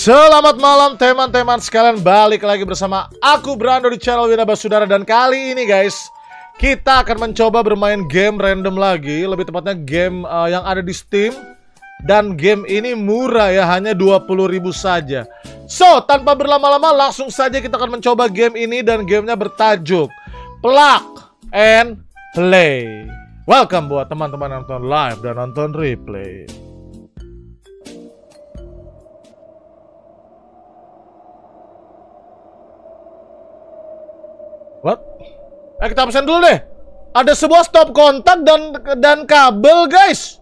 Selamat malam teman-teman sekalian Balik lagi bersama aku Brando di channel Winaba Sudara Dan kali ini guys Kita akan mencoba bermain game random lagi Lebih tepatnya game uh, yang ada di Steam Dan game ini murah ya Hanya 20.000 saja So tanpa berlama-lama langsung saja kita akan mencoba game ini Dan gamenya bertajuk Plug and Play Welcome buat teman-teman nonton live dan nonton replay Eh kita absen dulu deh. Ada sebuah stop kontak dan dan kabel, guys.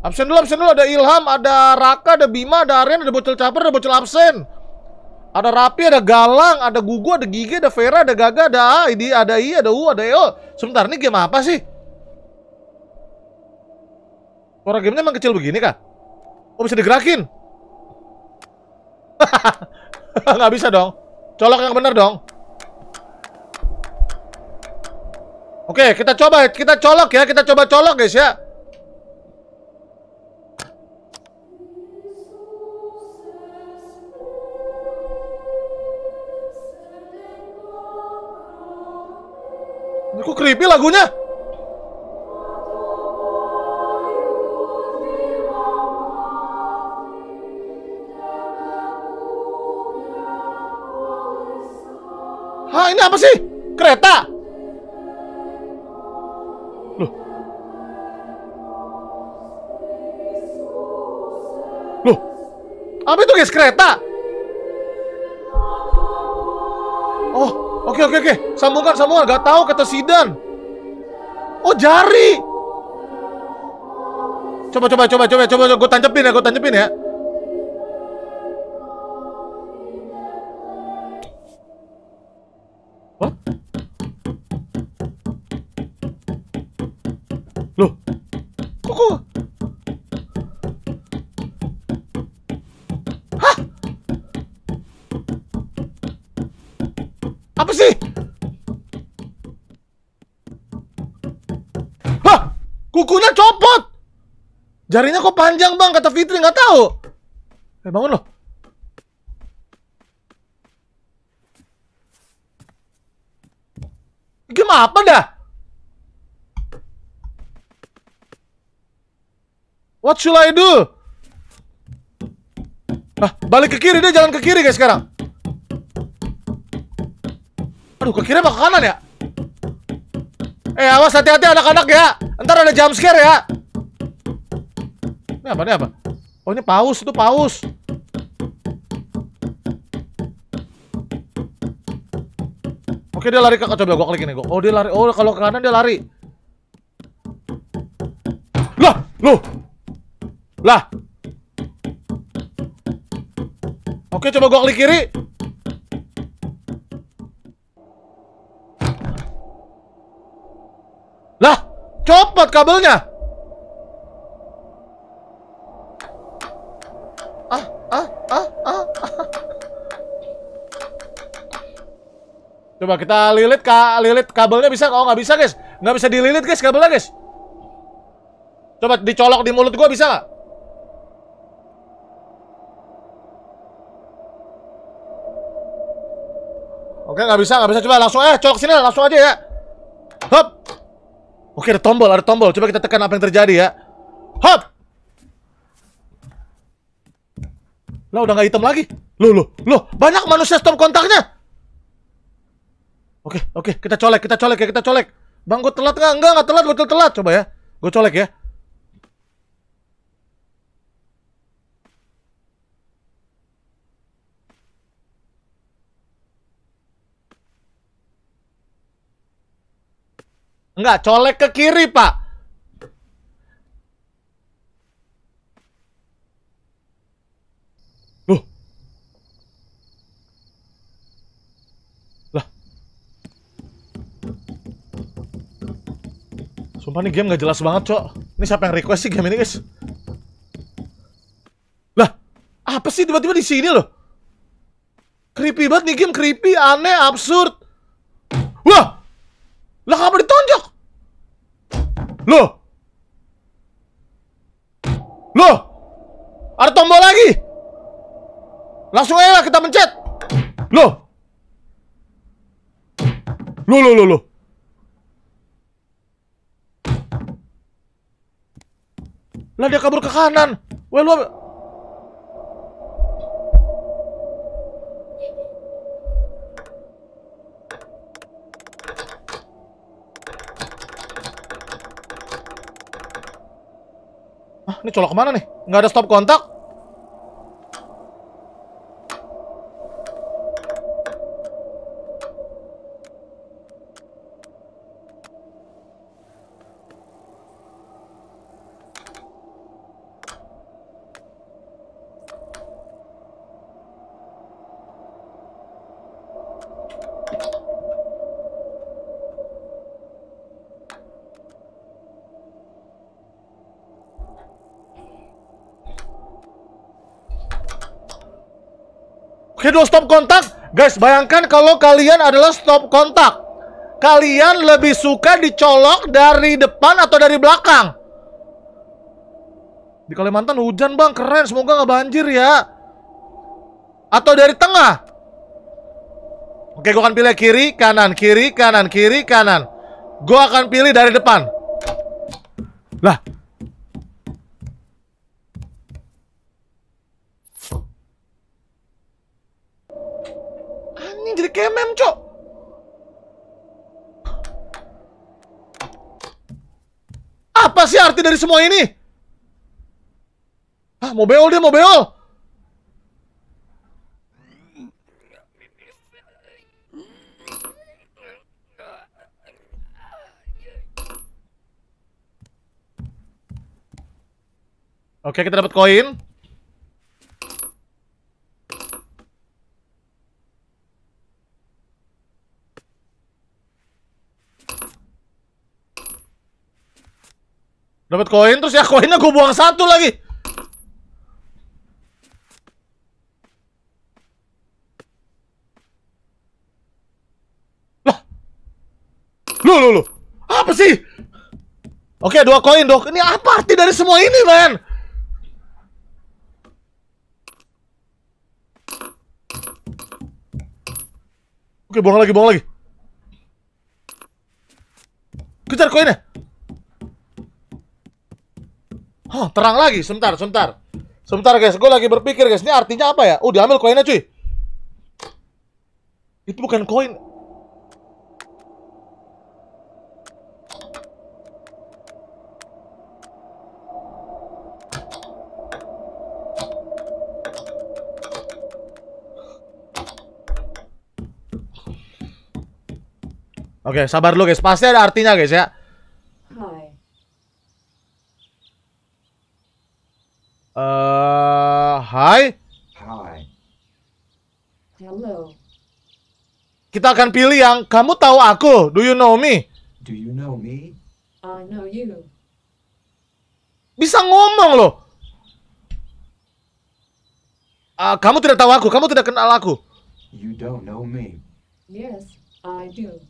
Absen dulu, absen dulu. Ada Ilham, ada Raka, ada Bima, ada Aryan, ada Bocil Caper, ada Bocil Absen. Ada Rapi, ada Galang, ada Gugu, ada Gigi, ada Vera, ada Gaga, ada A, ada I, ada U, ada EO. Sebentar, ini game apa sih? Orang gamenya emang kecil begini kah? Kok bisa digerakin? Nggak bisa dong. Colok yang bener dong. Oke, kita coba, kita colok ya, kita coba colok guys ya. Ini kok creepy lagunya? Hah, ini apa sih? Kereta? Apa itu guys kereta? Oh, oke okay, oke okay, oke. Okay. Sambungkan sambungan. Gak tahu kata Sidan. Oh jari. Coba coba coba coba coba. Gue tancepin ya, gue tancepin ya. kukunya copot. Jarinya kok panjang bang, kata Fitri nggak tahu. Eh bangun loh. gimana? apa dah? What should I do? Ah, balik ke kiri deh, jalan ke kiri guys sekarang. Aduh, ke kiri apa ke kanan ya? Eh, awas hati-hati anak-anak ya. Ntar ada jump scare ya. Ini apa? Ini apa? Oh ini paus, itu paus. Oke dia lari ke coba gue klik ini Oh dia lari. Oh kalau ke kanan dia lari. Lah, loh. Lah. Oke coba gue klik kiri. Copot kabelnya. Ah, ah, ah, coba kita lilit ka lilit kabelnya bisa oh nggak bisa guys nggak bisa dililit guys kabelnya guys coba dicolok di mulut gua bisa nggak oke nggak bisa nggak bisa coba langsung eh colok sini langsung aja ya hop Oke, ada tombol, ada tombol. Coba kita tekan apa yang terjadi ya. Hop! Lah udah nggak hitam lagi. Loh, loh, loh. Banyak manusia stop kontaknya. Oke, oke. Kita colek, kita colek ya, kita colek. Bang, gue telat nggak? Enggak, nggak telat. Gue telat. Coba ya. Gue colek ya. Enggak, colek ke kiri, Pak. Loh. Lah. Sumpah nih game gak jelas banget, Cok. Ini siapa yang request sih game ini, guys? Lah, apa sih tiba-tiba di sini loh? Creepy banget nih game, creepy, aneh, absurd. Wah! Loh! Loh! Ada tombol lagi! Langsung aja lah kita pencet! Loh! Loh, loh, loh, loh. Lah dia kabur ke kanan. Wah, lu Ini colok kemana nih? Nggak ada stop kontak? Hidup stop kontak, guys, bayangkan kalau kalian adalah stop kontak. Kalian lebih suka dicolok dari depan atau dari belakang? Di Kalimantan hujan bang, keren, semoga nggak banjir ya. Atau dari tengah? Oke, gue akan pilih kiri, kanan, kiri, kanan, kiri, kanan. Gue akan pilih dari depan. Lah, ini jadi kemem cok apa sih arti dari semua ini ah mau beol dia mau beol Oke, kita dapat koin. Dapat koin terus ya koinnya gue buang satu lagi. Lah. Lu lu lu. Apa sih? Oke, dua koin, Dok. Ini apa arti dari semua ini, man? Oke, buang lagi, buang lagi. Kejar koinnya. Hah, terang lagi. Sebentar, sebentar. Sebentar guys, gue lagi berpikir guys, ini artinya apa ya? Oh, diambil koinnya cuy. Itu bukan koin. Oke, sabar dulu guys. Pasti ada artinya guys ya. Uh, eh, hi. Hi. Hello. Kita akan pilih yang kamu tahu aku. Do you know me? Do you know me? I know you. Bisa ngomong loh. Uh, kamu tidak tahu aku. Kamu tidak kenal aku. You don't know me. Yes, I do.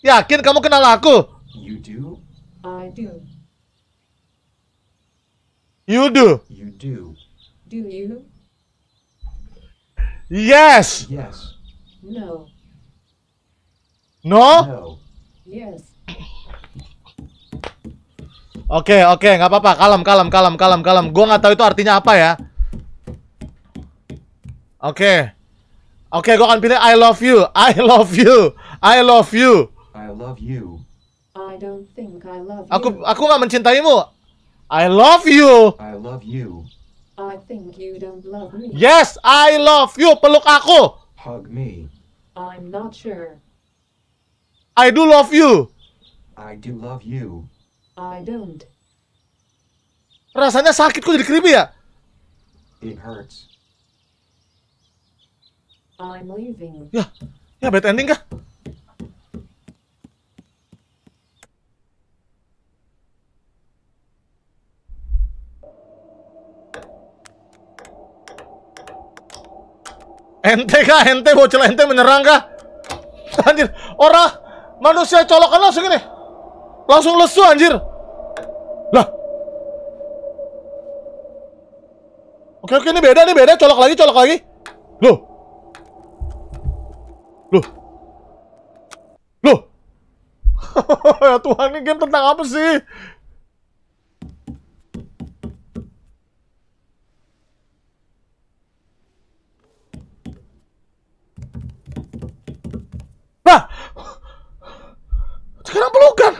Yakin kamu kenal aku? You do? I do. You do. You do. Do you? Yes. Yes. No. No? No. Yes. Oke, okay, oke, okay, nggak apa-apa. Kalem, kalem, kalem, kalem, kalem. Gua nggak tahu itu artinya apa ya. Oke. Okay. Oke, okay, gua akan pilih I love you. I love you. I love you. I love you. I don't think I love you. Aku aku nggak mencintaimu. I love you. I love you. Oh, I think you don't love me. Yes, I love you. Peluk aku. Hug me. I'm not sure. I do love you. I do love you. I don't. Rasanya sakit kok jadi creepy ya? It hurts. I'm leaving. Ya, ya bad ending kah? Ente kah? Ente bocil ente menyerang kah? Anjir, orang manusia colokan langsung ini. Langsung lesu anjir. Lah. Oke oke ini beda nih beda colok lagi colok lagi. Loh. Loh. Loh. ya Tuhan ini game tentang apa sih? pelukan.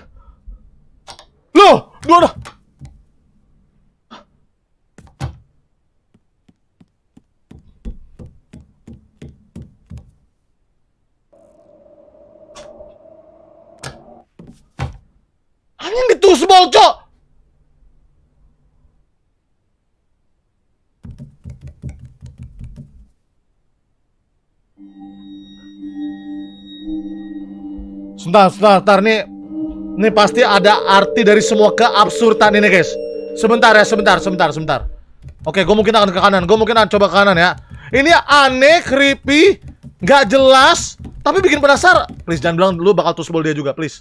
Loh, gua udah. Angin ditus Cok. Sebentar, sebentar, sebentar nih ini pasti ada arti dari semua keabsurdan ini guys Sebentar ya, sebentar, sebentar, sebentar Oke, gue mungkin akan ke kanan Gue mungkin akan coba ke kanan ya Ini aneh, creepy Gak jelas Tapi bikin penasaran Please, jangan bilang lu bakal tusbol dia juga, please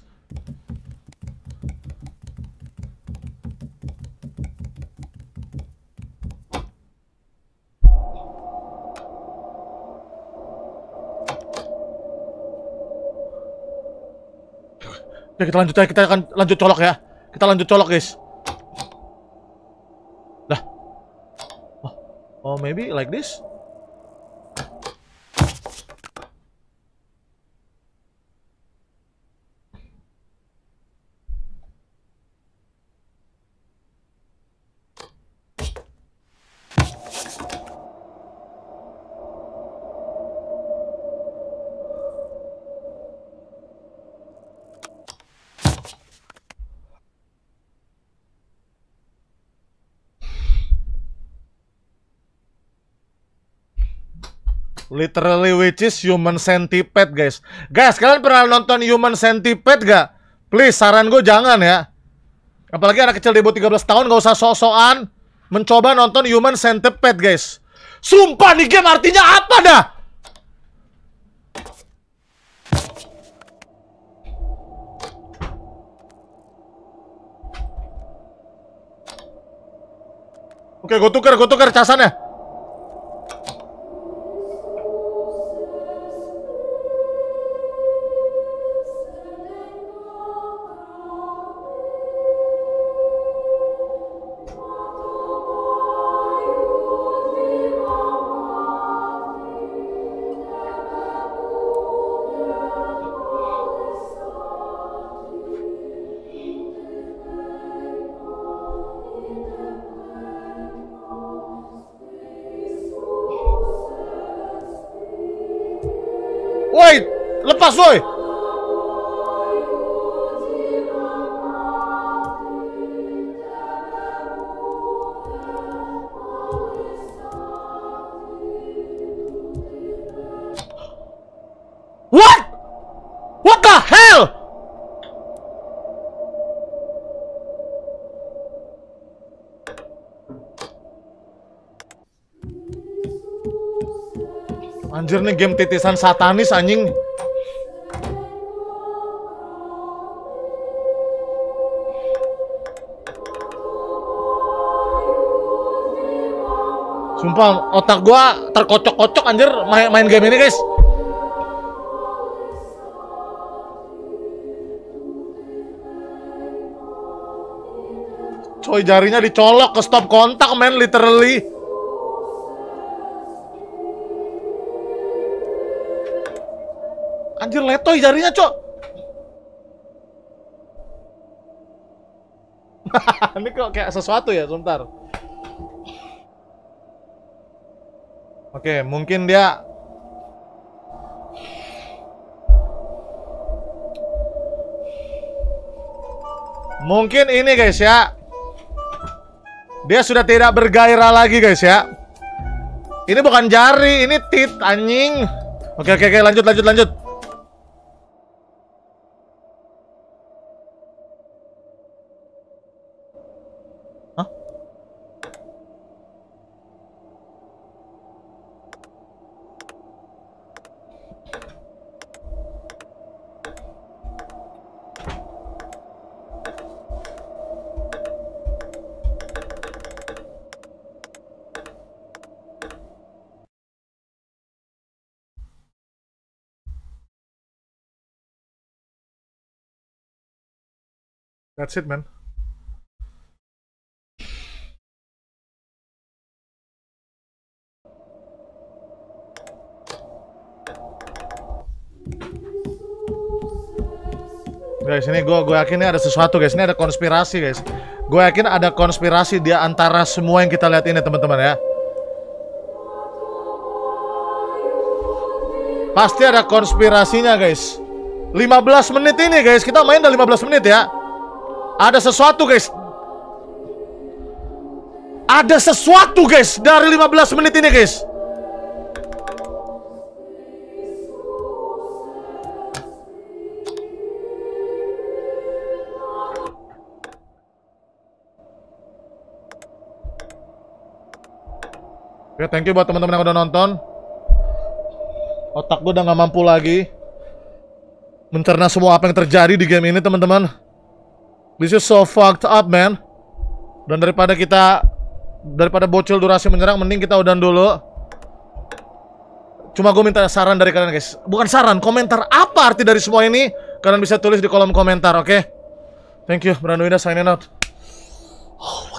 Oke, kita lanjut ya. Kita akan lanjut colok ya. Kita lanjut colok, guys. Lah. Oh, oh maybe like this. Literally which is Human Centipede guys Guys kalian pernah nonton Human Centipede gak? Please saran gue jangan ya Apalagi anak kecil di bawah 13 tahun gak usah sosokan Mencoba nonton Human Centipede guys Sumpah nih game artinya apa dah? Oke, gue tuker, gue tuker casannya. Lepas woi. What? What the hell? Anjir nih game titisan satanis anjing. Sumpah otak gua terkocok-kocok anjir main, main game ini guys. Coy jarinya dicolok ke stop kontak men literally. Anjir letoy jarinya cok. ini kok kayak sesuatu ya sebentar. Oke, mungkin dia Mungkin ini guys ya Dia sudah tidak bergairah lagi guys ya Ini bukan jari Ini tit anjing Oke oke oke lanjut lanjut lanjut That's it, man. Guys, ini gue gue yakin ini ada sesuatu guys. Ini ada konspirasi guys. Gue yakin ada konspirasi di antara semua yang kita lihat ini teman-teman ya. Pasti ada konspirasinya guys. 15 menit ini guys, kita main dah 15 menit ya. Ada sesuatu guys. Ada sesuatu guys dari 15 menit ini guys. Oke, thank you buat teman-teman yang udah nonton. Otak gue udah gak mampu lagi mencerna semua apa yang terjadi di game ini, teman-teman. This is so fucked up, man. Dan daripada kita daripada bocil durasi menyerang, mending kita udah dulu. Cuma gue minta saran dari kalian, guys. Bukan saran, komentar apa arti dari semua ini? Kalian bisa tulis di kolom komentar, oke? Okay? Thank you, Brandwida signing out. Oh.